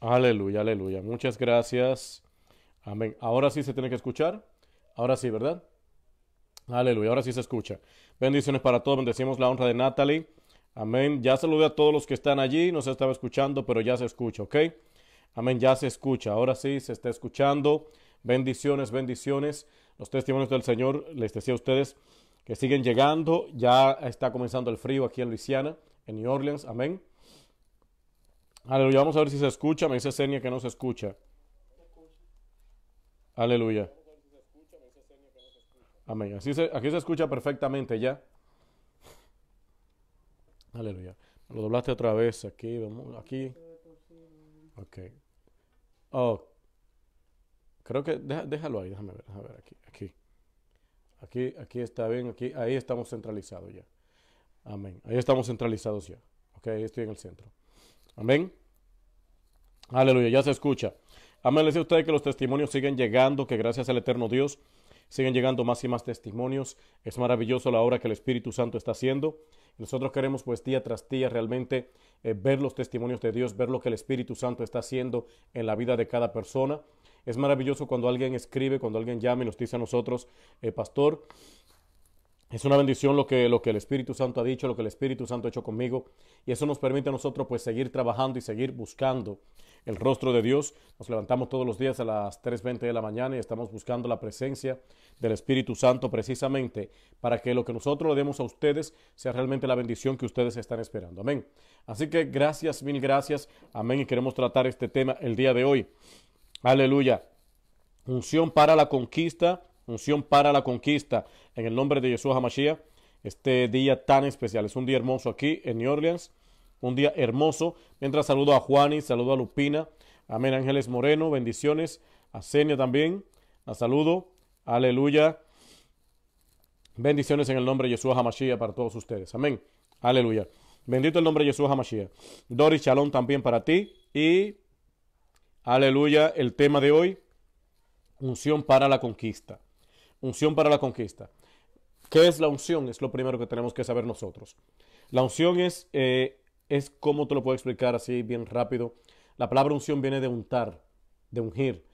Aleluya, aleluya. Muchas gracias. Amén. Ahora sí se tiene que escuchar. Ahora sí, ¿verdad? Aleluya, ahora sí se escucha. Bendiciones para todos. Bendecimos la honra de Natalie. Amén. Ya saludé a todos los que están allí. No se estaba escuchando, pero ya se escucha, ¿ok? Amén, ya se escucha. Ahora sí se está escuchando. Bendiciones, bendiciones. Los testimonios del Señor, les decía a ustedes que siguen llegando. Ya está comenzando el frío aquí en Luisiana, en New Orleans. Amén. Aleluya. Vamos a ver si se escucha. Me dice Senia que no se escucha. Aleluya. Amén. aquí se escucha perfectamente ya. Aleluya. Lo doblaste otra vez. Aquí, aquí. Ok. Oh. Creo que déjalo ahí, déjame ver, déjame ver aquí, aquí. Aquí, está bien, aquí, ahí estamos centralizados ya. Amén. Ahí estamos centralizados ya. Ok, ahí estoy en el centro. Amén. Aleluya, ya se escucha. Amén, les dice usted que los testimonios siguen llegando, que gracias al eterno Dios siguen llegando más y más testimonios. Es maravilloso la obra que el Espíritu Santo está haciendo. Nosotros queremos pues día tras día realmente eh, ver los testimonios de Dios, ver lo que el Espíritu Santo está haciendo en la vida de cada persona. Es maravilloso cuando alguien escribe, cuando alguien llama y nos dice a nosotros, eh, pastor, es una bendición lo que, lo que el Espíritu Santo ha dicho, lo que el Espíritu Santo ha hecho conmigo. Y eso nos permite a nosotros pues seguir trabajando y seguir buscando el rostro de Dios. Nos levantamos todos los días a las 3.20 de la mañana y estamos buscando la presencia del Espíritu Santo precisamente para que lo que nosotros le demos a ustedes sea realmente la bendición que ustedes están esperando. Amén. Así que gracias, mil gracias. Amén. Y queremos tratar este tema el día de hoy. Aleluya. Unción para la conquista unción para la conquista en el nombre de Yeshua HaMashiach. Este día tan especial, es un día hermoso aquí en New Orleans, un día hermoso. Mientras saludo a Juani, saludo a Lupina, amén, Ángeles Moreno, bendiciones, a Senia también, la saludo, aleluya. Bendiciones en el nombre de Yeshua HaMashiach para todos ustedes, amén, aleluya. Bendito el nombre de Yeshua HaMashiach. Doris Shalom también para ti y aleluya, el tema de hoy, unción para la conquista. Unción para la conquista. ¿Qué es la unción? Es lo primero que tenemos que saber nosotros. La unción es, eh, es como te lo puedo explicar así bien rápido. La palabra unción viene de untar, de ungir.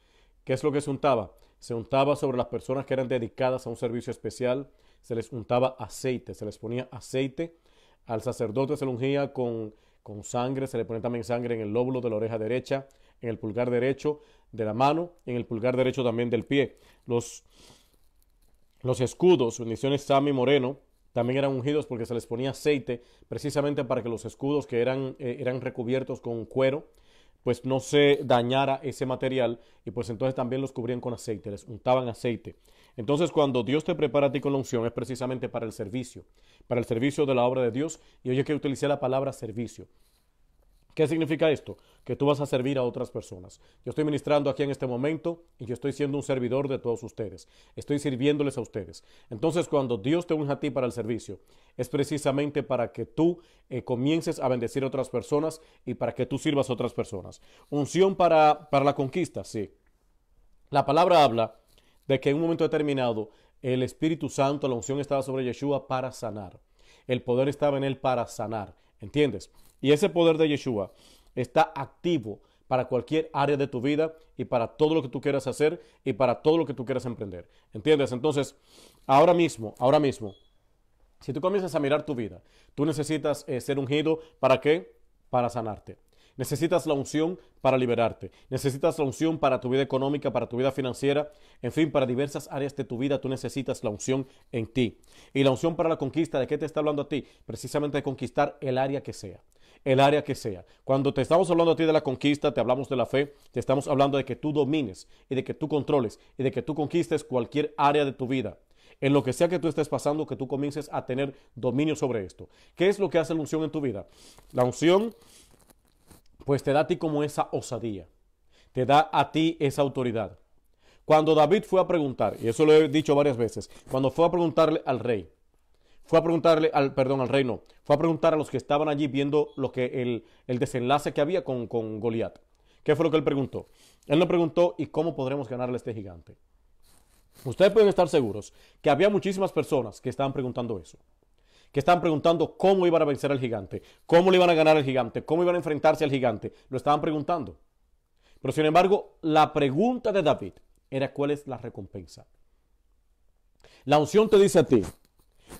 ¿Qué es lo que se untaba? Se untaba sobre las personas que eran dedicadas a un servicio especial, se les untaba aceite, se les ponía aceite. Al sacerdote se lo ungía con, con sangre, se le ponía también sangre en el lóbulo de la oreja derecha, en el pulgar derecho de la mano, en el pulgar derecho también del pie. Los los escudos, Sam Sammy Moreno, también eran ungidos porque se les ponía aceite, precisamente para que los escudos que eh, eran, recubiertos con cuero, pues no se dañara ese material y pues entonces también los cubrían con aceite, les untaban aceite. Entonces cuando Dios te prepara a ti con la unción es precisamente para el servicio, para el servicio de la obra de Dios y oye que utilicé la palabra servicio. ¿Qué significa esto? Que tú vas a servir a otras personas. Yo estoy ministrando aquí en este momento y yo estoy siendo un servidor de todos ustedes. Estoy sirviéndoles a ustedes. Entonces, cuando Dios te unja a ti para el servicio, es precisamente para que tú eh, comiences a bendecir a otras personas y para que tú sirvas a otras personas. Unción para, para la conquista, sí. La palabra habla de que en un momento determinado el Espíritu Santo, la unción estaba sobre Yeshua para sanar. El poder estaba en él para sanar. ¿Entiendes? Y ese poder de Yeshua está activo para cualquier área de tu vida y para todo lo que tú quieras hacer y para todo lo que tú quieras emprender. ¿Entiendes? Entonces, ahora mismo, ahora mismo, si tú comienzas a mirar tu vida, tú necesitas eh, ser ungido para qué? Para sanarte. Necesitas la unción para liberarte. Necesitas la unción para tu vida económica, para tu vida financiera. En fin, para diversas áreas de tu vida tú necesitas la unción en ti. Y la unción para la conquista, ¿de qué te está hablando a ti? Precisamente de conquistar el área que sea el área que sea. Cuando te estamos hablando a ti de la conquista, te hablamos de la fe, te estamos hablando de que tú domines y de que tú controles y de que tú conquistes cualquier área de tu vida. En lo que sea que tú estés pasando, que tú comiences a tener dominio sobre esto. ¿Qué es lo que hace la unción en tu vida? La unción, pues te da a ti como esa osadía, te da a ti esa autoridad. Cuando David fue a preguntar, y eso lo he dicho varias veces, cuando fue a preguntarle al rey, fue a preguntarle al, perdón, al reino, fue a preguntar a los que estaban allí viendo lo que el, desenlace que había con, Goliat. ¿Qué fue lo que él preguntó? Él le preguntó, ¿y cómo podremos ganarle a este gigante? Ustedes pueden estar seguros que había muchísimas personas que estaban preguntando eso. Que estaban preguntando cómo iban a vencer al gigante, cómo le iban a ganar al gigante, cómo iban a enfrentarse al gigante. Lo estaban preguntando. Pero sin embargo, la pregunta de David era cuál es la recompensa. La unción te dice a ti,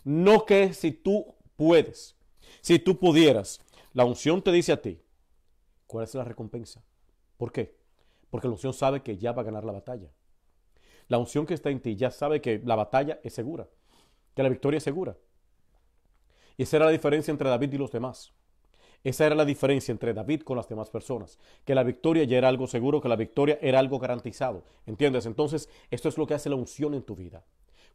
no que si tú puedes, si tú pudieras. La unción te dice a ti, ¿cuál es la recompensa? ¿Por qué? Porque la unción sabe que ya va a ganar la batalla. La unción que está en ti ya sabe que la batalla es segura, que la victoria es segura. Y esa era la diferencia entre David y los demás. Esa era la diferencia entre David con las demás personas, que la victoria ya era algo seguro, que la victoria era algo garantizado. ¿Entiendes? Entonces, esto es lo que hace la unción en tu vida.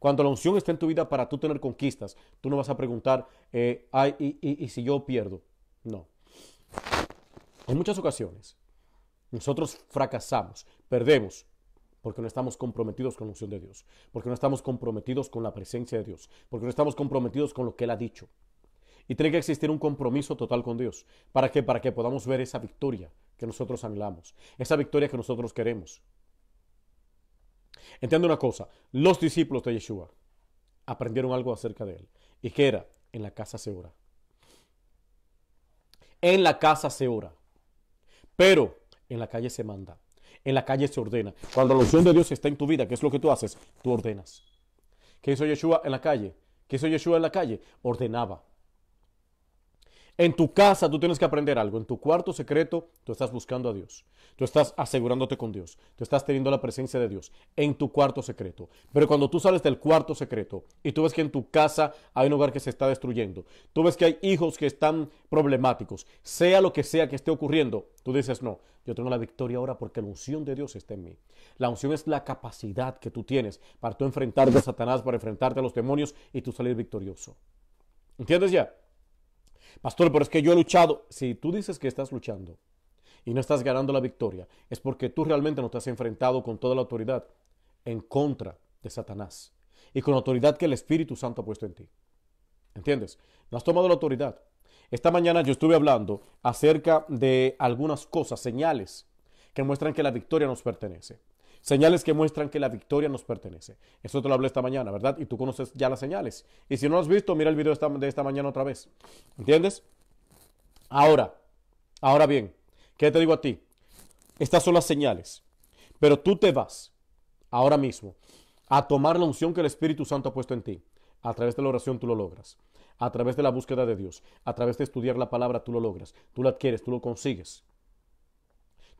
Cuando la unción está en tu vida para tú tener conquistas, tú no vas a preguntar, eh, Ay, y, si yo pierdo. No. En muchas ocasiones, nosotros fracasamos, perdemos, porque no estamos comprometidos con la unción de Dios, porque no estamos comprometidos con la presencia de Dios, porque no estamos comprometidos con lo que Él ha dicho. Y tiene que existir un compromiso total con Dios. ¿Para qué? Para que podamos ver esa victoria que nosotros anhelamos, esa victoria que nosotros queremos. Entiende una cosa, los discípulos de Yeshua aprendieron algo acerca de él y que era en la casa se ora. En la casa se ora, pero en la calle se manda, en la calle se ordena. Cuando la unción de Dios está en tu vida, ¿qué es lo que tú haces? Tú ordenas. ¿Qué hizo Yeshua en la calle? ¿Qué hizo Yeshua en la calle? Ordenaba. En tu casa tú tienes que aprender algo. En tu cuarto secreto tú estás buscando a Dios. Tú estás asegurándote con Dios. Tú estás teniendo la presencia de Dios en tu cuarto secreto. Pero cuando tú sales del cuarto secreto y tú ves que en tu casa hay un hogar que se está destruyendo, tú ves que hay hijos que están problemáticos, sea lo que sea que esté ocurriendo, tú dices, no, yo tengo la victoria ahora porque la unción de Dios está en mí. La unción es la capacidad que tú tienes para tú enfrentarte a Satanás, para enfrentarte a los demonios y tú salir victorioso. ¿Entiendes ya? Pastor, pero es que yo he luchado. Si tú dices que estás luchando y no estás ganando la victoria, es porque tú realmente no te has enfrentado con toda la autoridad en contra de Satanás y con la autoridad que el Espíritu Santo ha puesto en ti. ¿Entiendes? No has tomado la autoridad. Esta mañana yo estuve hablando acerca de algunas cosas, señales que muestran que la victoria nos pertenece. Señales que muestran que la victoria nos pertenece. Eso te lo hablé esta mañana, ¿verdad? Y tú conoces ya las señales. Y si no lo has visto, mira el video de esta mañana otra vez. ¿Entiendes? Ahora, ahora bien, ¿qué te digo a ti? Estas son las señales. Pero tú te vas ahora mismo a tomar la unción que el Espíritu Santo ha puesto en ti. A través de la oración tú lo logras. A través de la búsqueda de Dios. A través de estudiar la palabra tú lo logras. Tú la adquieres, tú lo consigues.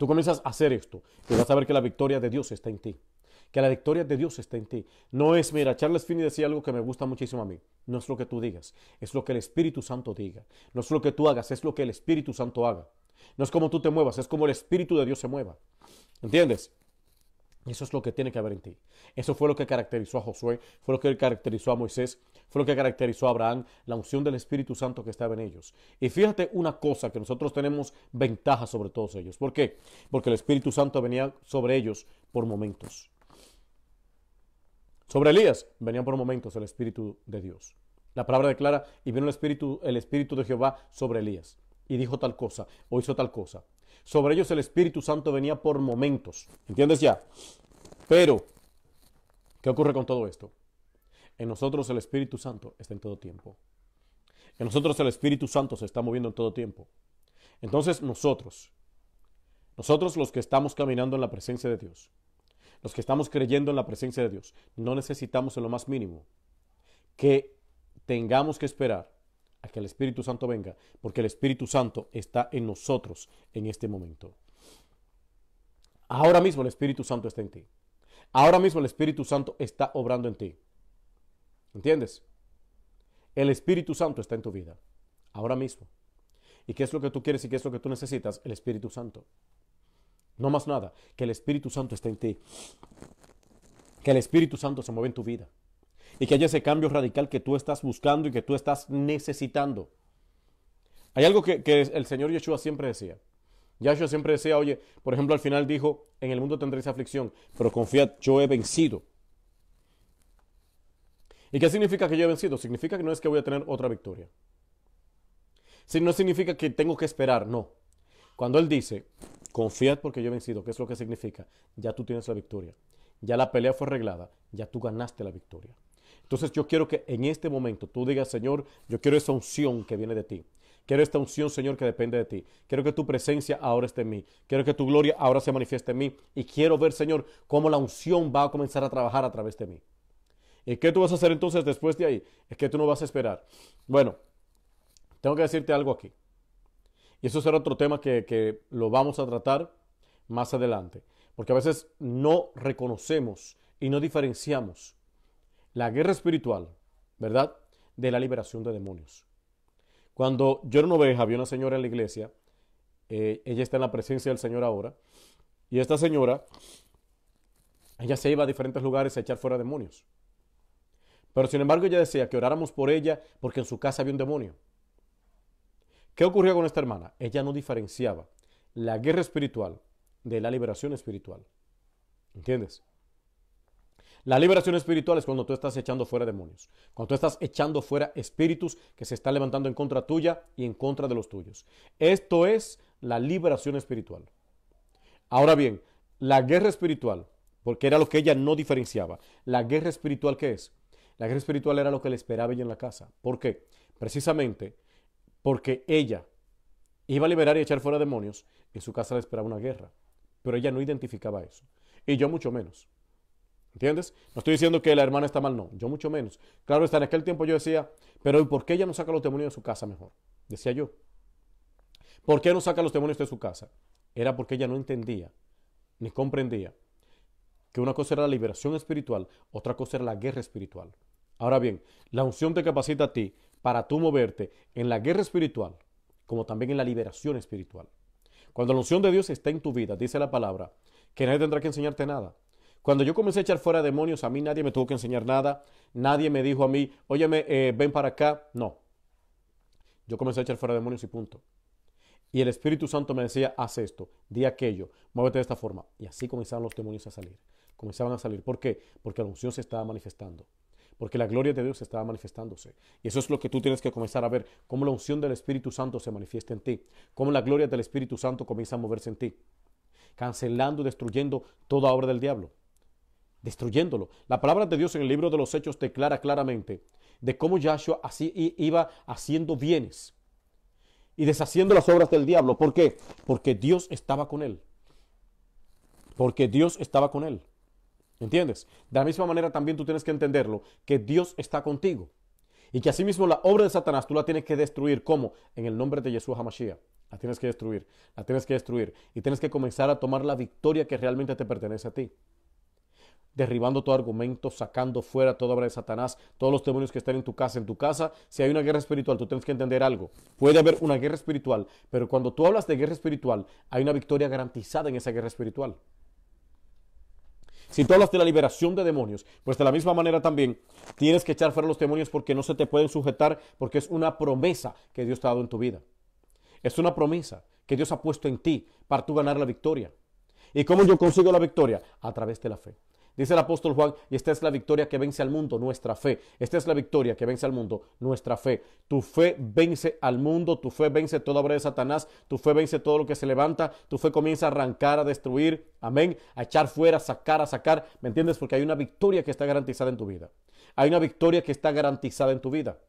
Tú comienzas a hacer esto y vas a ver que la victoria de Dios está en ti. Que la victoria de Dios está en ti. No es, mira, Charles Finney decía algo que me gusta muchísimo a mí. No es lo que tú digas, es lo que el Espíritu Santo diga. No es lo que tú hagas, es lo que el Espíritu Santo haga. No es como tú te muevas, es como el Espíritu de Dios se mueva. ¿Entiendes? Eso es lo que tiene que haber en ti. Eso fue lo que caracterizó a Josué, fue lo que caracterizó a Moisés, fue lo que caracterizó a Abraham, la unción del Espíritu Santo que estaba en ellos. Y fíjate una cosa, que nosotros tenemos ventaja sobre todos ellos. ¿Por qué? Porque el Espíritu Santo venía sobre ellos por momentos. Sobre Elías venía por momentos el Espíritu de Dios. La palabra declara, y vino el Espíritu, el Espíritu de Jehová sobre Elías. Y dijo tal cosa, o hizo tal cosa. Sobre ellos el Espíritu Santo venía por momentos. ¿Entiendes ya? Pero, ¿qué ocurre con todo esto? En nosotros el Espíritu Santo está en todo tiempo. En nosotros el Espíritu Santo se está moviendo en todo tiempo. Entonces nosotros, nosotros los que estamos caminando en la presencia de Dios, los que estamos creyendo en la presencia de Dios, no necesitamos en lo más mínimo que tengamos que esperar a que el Espíritu Santo venga, porque el Espíritu Santo está en nosotros en este momento. Ahora mismo el Espíritu Santo está en ti. Ahora mismo el Espíritu Santo está obrando en ti. ¿Entiendes? El Espíritu Santo está en tu vida. Ahora mismo. ¿Y qué es lo que tú quieres y qué es lo que tú necesitas? El Espíritu Santo. No más nada. Que el Espíritu Santo esté en ti. Que el Espíritu Santo se mueva en tu vida y que haya ese cambio radical que tú estás buscando y que tú estás necesitando. Hay algo que, el Señor Yeshua siempre decía. Yahshua siempre decía, oye, por ejemplo, al final dijo, en el mundo tendréis aflicción, pero confiad, yo he vencido. ¿Y qué significa que yo he vencido? Significa que no es que voy a tener otra victoria. Si no significa que tengo que esperar, no. Cuando Él dice, confiad porque yo he vencido, ¿qué es lo que significa? Ya tú tienes la victoria. Ya la pelea fue arreglada, ya tú ganaste la victoria. Entonces yo quiero que en este momento tú digas, Señor, yo quiero esa unción que viene de ti. Quiero esta unción, Señor, que depende de ti. Quiero que tu presencia ahora esté en mí. Quiero que tu gloria ahora se manifieste en mí. Y quiero ver, Señor, cómo la unción va a comenzar a trabajar a través de mí. ¿Y qué tú vas a hacer entonces después de ahí? Es que tú no vas a esperar. Bueno, tengo que decirte algo aquí. Y eso será otro tema que, que lo vamos a tratar más adelante. Porque a veces no reconocemos y no diferenciamos la guerra espiritual, ¿verdad? De la liberación de demonios. Cuando yo no veía había una señora en la iglesia, eh, ella está en la presencia del Señor ahora, y esta señora, ella se iba a diferentes lugares a echar fuera demonios. Pero sin embargo ella decía que oráramos por ella porque en su casa había un demonio. ¿Qué ocurrió con esta hermana? Ella no diferenciaba la guerra espiritual de la liberación espiritual. ¿Entiendes? La liberación espiritual es cuando tú estás echando fuera demonios, cuando tú estás echando fuera espíritus que se están levantando en contra tuya y en contra de los tuyos. Esto es la liberación espiritual. Ahora bien, la guerra espiritual, porque era lo que ella no diferenciaba, la guerra espiritual qué es? La guerra espiritual era lo que le esperaba ella en la casa. ¿Por qué? Precisamente porque ella iba a liberar y echar fuera demonios, en su casa le esperaba una guerra, pero ella no identificaba eso, y yo mucho menos. ¿Entiendes? No estoy diciendo que la hermana está mal, no, yo mucho menos. Claro está, en aquel tiempo yo decía, pero ¿por qué ella no saca los demonios de su casa mejor? Decía yo. ¿Por qué no saca los demonios de su casa? Era porque ella no entendía, ni comprendía, que una cosa era la liberación espiritual, otra cosa era la guerra espiritual. Ahora bien, la unción te capacita a ti para tú moverte en la guerra espiritual, como también en la liberación espiritual. Cuando la unción de Dios está en tu vida, dice la palabra, que nadie tendrá que enseñarte nada. Cuando yo comencé a echar fuera demonios, a mí nadie me tuvo que enseñar nada, nadie me dijo a mí, óyeme, eh, ven para acá. No. Yo comencé a echar fuera demonios y punto. Y el Espíritu Santo me decía, haz esto, di aquello, muévete de esta forma. Y así comenzaban los demonios a salir. Comenzaban a salir. ¿Por qué? Porque la unción se estaba manifestando. Porque la gloria de Dios estaba manifestándose. Y eso es lo que tú tienes que comenzar a ver, cómo la unción del Espíritu Santo se manifiesta en ti, cómo la gloria del Espíritu Santo comienza a moverse en ti, cancelando y destruyendo toda obra del diablo destruyéndolo. La palabra de Dios en el libro de los Hechos declara claramente de cómo Yahshua así iba haciendo bienes y deshaciendo las obras del diablo. ¿Por qué? Porque Dios estaba con él. Porque Dios estaba con él. ¿Entiendes? De la misma manera también tú tienes que entenderlo, que Dios está contigo. Y que asimismo la obra de Satanás tú la tienes que destruir. ¿Cómo? En el nombre de Yeshua HaMashiach. La tienes que destruir, la tienes que destruir. Y tienes que comenzar a tomar la victoria que realmente te pertenece a ti derribando todo argumento, sacando fuera toda obra de Satanás, todos los demonios que están en tu casa, en tu casa. Si hay una guerra espiritual, tú tienes que entender algo. Puede haber una guerra espiritual, pero cuando tú hablas de guerra espiritual, hay una victoria garantizada en esa guerra espiritual. Si tú hablas de la liberación de demonios, pues de la misma manera también tienes que echar fuera los demonios porque no se te pueden sujetar, porque es una promesa que Dios te ha dado en tu vida. Es una promesa que Dios ha puesto en ti para tú ganar la victoria. ¿Y cómo yo consigo la victoria? A través de la fe. Dice el apóstol Juan, y esta es la victoria que vence al mundo, nuestra fe. Esta es la victoria que vence al mundo, nuestra fe. Tu fe vence al mundo, tu fe vence toda obra de Satanás, tu fe vence todo lo que se levanta, tu fe comienza a arrancar, a destruir, amén, a echar fuera, a sacar, a sacar. ¿Me entiendes? Porque hay una victoria que está garantizada en tu vida. Hay una victoria que está garantizada en tu vida.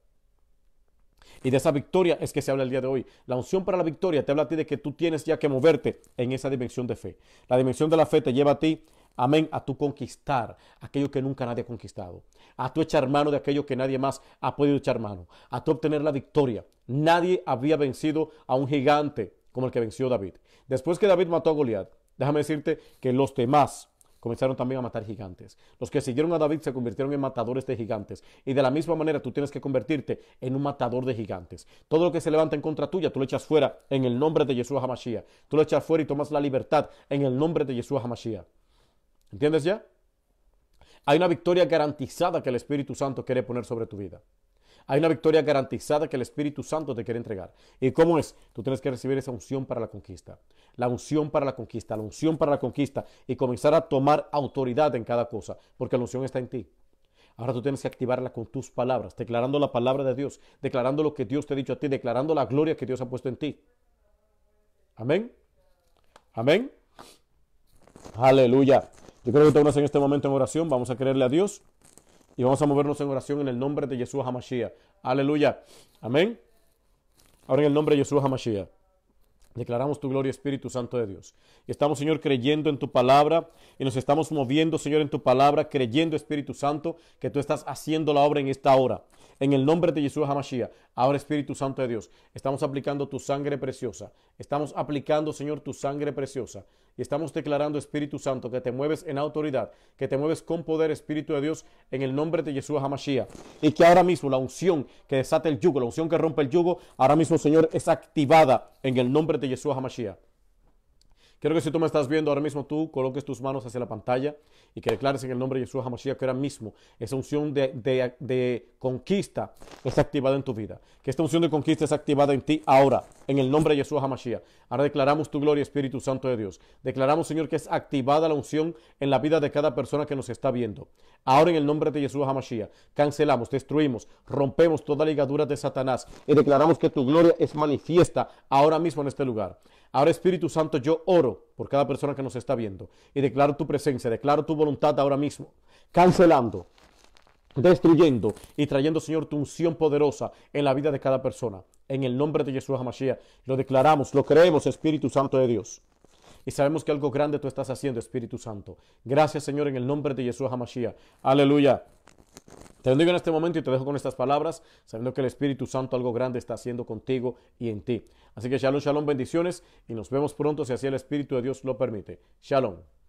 Y de esa victoria es que se habla el día de hoy. La unción para la victoria te habla a ti de que tú tienes ya que moverte en esa dimensión de fe. La dimensión de la fe te lleva a ti Amén, a tu conquistar aquello que nunca nadie ha conquistado, a tu echar mano de aquello que nadie más ha podido echar mano, a tu obtener la victoria. Nadie había vencido a un gigante como el que venció David. Después que David mató a Goliat, déjame decirte que los demás comenzaron también a matar gigantes. Los que siguieron a David se convirtieron en matadores de gigantes. Y de la misma manera tú tienes que convertirte en un matador de gigantes. Todo lo que se levanta en contra tuya, tú lo echas fuera en el nombre de Yeshua Hamashiach. Tú lo echas fuera y tomas la libertad en el nombre de Yeshua Hamashiach. ¿Entiendes ya? Hay una victoria garantizada que el Espíritu Santo quiere poner sobre tu vida. Hay una victoria garantizada que el Espíritu Santo te quiere entregar. ¿Y cómo es? Tú tienes que recibir esa unción para la conquista. La unción para la conquista, la unción para la conquista y comenzar a tomar autoridad en cada cosa, porque la unción está en ti. Ahora tú tienes que activarla con tus palabras, declarando la palabra de Dios, declarando lo que Dios te ha dicho a ti, declarando la gloria que Dios ha puesto en ti. Amén. Amén. Aleluya. Yo creo que te unas en este momento en oración. Vamos a creerle a Dios y vamos a movernos en oración en el nombre de Yeshua HaMashiach. Aleluya. Amén. Ahora en el nombre de Yeshua HaMashiach. Declaramos tu gloria, Espíritu Santo de Dios. Y estamos, Señor, creyendo en tu palabra y nos estamos moviendo, Señor, en tu palabra, creyendo, Espíritu Santo, que tú estás haciendo la obra en esta hora. En el nombre de Jesús Hamashiach. Ahora, Espíritu Santo de Dios, estamos aplicando tu sangre preciosa. Estamos aplicando, Señor, tu sangre preciosa. Y estamos declarando, Espíritu Santo, que te mueves en autoridad, que te mueves con poder, Espíritu de Dios, en el nombre de Jesús Hamashiach. Y que ahora mismo la unción que desata el yugo, la unción que rompe el yugo, ahora mismo, Señor, es activada en el nombre de de Yeshua HaMashiach. Quiero que si tú me estás viendo ahora mismo, tú coloques tus manos hacia la pantalla y que declares en el nombre de Yeshua HaMashiach que ahora mismo esa unción de, conquista es activada en tu vida. Que esta unción de conquista es activada en ti ahora, en el nombre de Yeshua HaMashiach. Ahora declaramos tu gloria, Espíritu Santo de Dios. Declaramos, Señor, que es activada la unción en la vida de cada persona que nos está viendo. Ahora en el nombre de Jesús Hamashiach, cancelamos, destruimos, rompemos toda ligadura de Satanás y declaramos que tu gloria es manifiesta ahora mismo en este lugar. Ahora, Espíritu Santo, yo oro por cada persona que nos está viendo y declaro tu presencia, declaro tu voluntad ahora mismo, cancelando destruyendo y trayendo, Señor, tu unción poderosa en la vida de cada persona. En el nombre de Yeshua Hamashiach, lo declaramos, lo creemos, Espíritu Santo de Dios. Y sabemos que algo grande tú estás haciendo, Espíritu Santo. Gracias, Señor, en el nombre de Yeshua Hamashiach. Aleluya. Te bendigo en este momento y te dejo con estas palabras, sabiendo que el Espíritu Santo algo grande está haciendo contigo y en ti. Así que shalom, shalom, bendiciones y nos vemos pronto si así el Espíritu de Dios lo permite. Shalom.